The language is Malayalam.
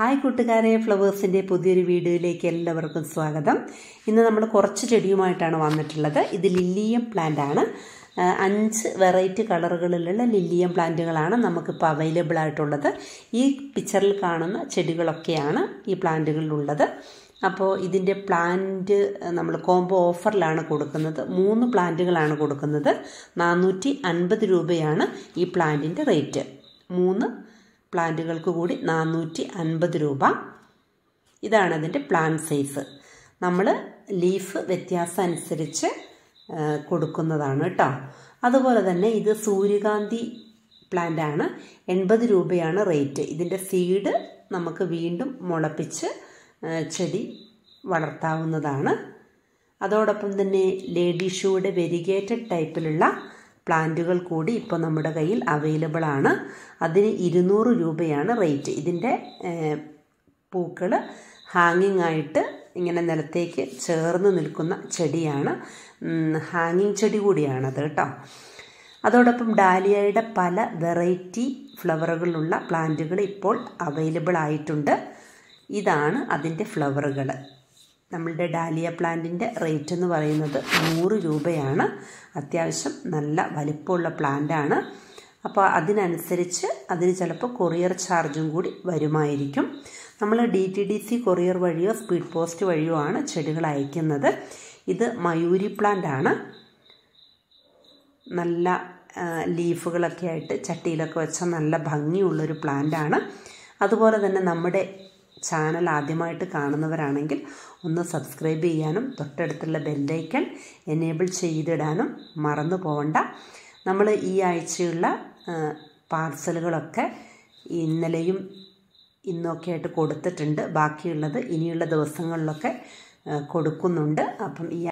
ഹായ് കൂട്ടുകാരെ ഫ്ലവേഴ്സിൻ്റെ പുതിയൊരു വീഡിയോയിലേക്ക് എല്ലാവർക്കും സ്വാഗതം ഇന്ന് നമ്മൾ കുറച്ച് ചെടിയുമായിട്ടാണ് വന്നിട്ടുള്ളത് ഇത് ലില്ലിയം പ്ലാന്റ് ആണ് അഞ്ച് വെറൈറ്റി കളറുകളിലുള്ള ലില്ലിയം പ്ലാന്റുകളാണ് നമുക്കിപ്പോൾ അവൈലബിൾ ആയിട്ടുള്ളത് ഈ പിക്ചറിൽ കാണുന്ന ചെടികളൊക്കെയാണ് ഈ പ്ലാന്റുകളിലുള്ളത് അപ്പോൾ ഇതിൻ്റെ പ്ലാന്റ് നമ്മൾ കോംബോ ഓഫറിലാണ് കൊടുക്കുന്നത് മൂന്ന് പ്ലാന്റുകളാണ് കൊടുക്കുന്നത് നാനൂറ്റി അൻപത് രൂപയാണ് ഈ പ്ലാന്റിൻ്റെ റേറ്റ് മൂന്ന് പ്ലാന്റുകൾക്ക് കൂടി നാനൂറ്റി അൻപത് രൂപ ഇതാണ് അതിൻ്റെ പ്ലാൻ സൈസ് നമ്മൾ ലീഫ് വ്യത്യാസം അനുസരിച്ച് കൊടുക്കുന്നതാണ് കേട്ടോ അതുപോലെ തന്നെ ഇത് സൂര്യകാന്തി പ്ലാന്റ് ആണ് എൺപത് രൂപയാണ് റേറ്റ് ഇതിൻ്റെ സീഡ് നമുക്ക് വീണ്ടും മുളപ്പിച്ച് ചെടി വളർത്താവുന്നതാണ് അതോടൊപ്പം തന്നെ ലേഡി ഷൂയുടെ വെരിഗേറ്റഡ് ടൈപ്പിലുള്ള പ്ലാന്റുകൾ കൂടി ഇപ്പോൾ നമ്മുടെ കയ്യിൽ അവൈലബിൾ ആണ് അതിന് ഇരുന്നൂറ് രൂപയാണ് റേറ്റ് ഇതിൻ്റെ പൂക്കൾ ഹാങ്ങിങ് ആയിട്ട് ഇങ്ങനെ നിലത്തേക്ക് ചേർന്ന് നിൽക്കുന്ന ചെടിയാണ് ഹാങ്ങിങ് ചെടി കൂടിയാണത് കേട്ടോ അതോടൊപ്പം ഡാലിയയുടെ പല വെറൈറ്റി ഫ്ലവറുകളുള്ള പ്ലാന്റുകൾ ഇപ്പോൾ അവൈലബിൾ ആയിട്ടുണ്ട് ഇതാണ് അതിൻ്റെ ഫ്ലവറുകൾ നമ്മളുടെ ഡാലിയ പ്ലാന്റിൻ്റെ റേറ്റ് എന്ന് പറയുന്നത് നൂറ് രൂപയാണ് അത്യാവശ്യം നല്ല വലിപ്പമുള്ള പ്ലാന്റാണ് അപ്പോൾ അതിനനുസരിച്ച് അതിന് ചിലപ്പോൾ കൊറിയർ ചാർജും കൂടി വരുമായിരിക്കും നമ്മൾ D T D C courier വഴിയോ സ്പീഡ് പോസ്റ്റ് വഴിയോ ആണ് ചെടികൾ അയക്കുന്നത് ഇത് മയൂരി പ്ലാന്റ് ആണ് നല്ല ലീഫുകളൊക്കെ ആയിട്ട് ചട്ടിയിലൊക്കെ വെച്ച നല്ല ഭംഗിയുള്ളൊരു പ്ലാന്റ് ആണ് അതുപോലെ തന്നെ നമ്മുടെ ചാനൽ ആദ്യമായിട്ട് കാണുന്നവരാണെങ്കിൽ ഒന്ന് സബ്സ്ക്രൈബ് ചെയ്യാനും തൊട്ടടുത്തുള്ള ബെല്ലൈക്കൺ എനേബിൾ ചെയ്തിടാനും മറന്നു പോകണ്ട നമ്മൾ ഈ ആഴ്ചയുള്ള പാർസലുകളൊക്കെ ഇന്നലെയും ഇന്നൊക്കെ ആയിട്ട് കൊടുത്തിട്ടുണ്ട് ബാക്കിയുള്ളത് ഇനിയുള്ള ദിവസങ്ങളിലൊക്കെ കൊടുക്കുന്നുണ്ട് അപ്പം ഈ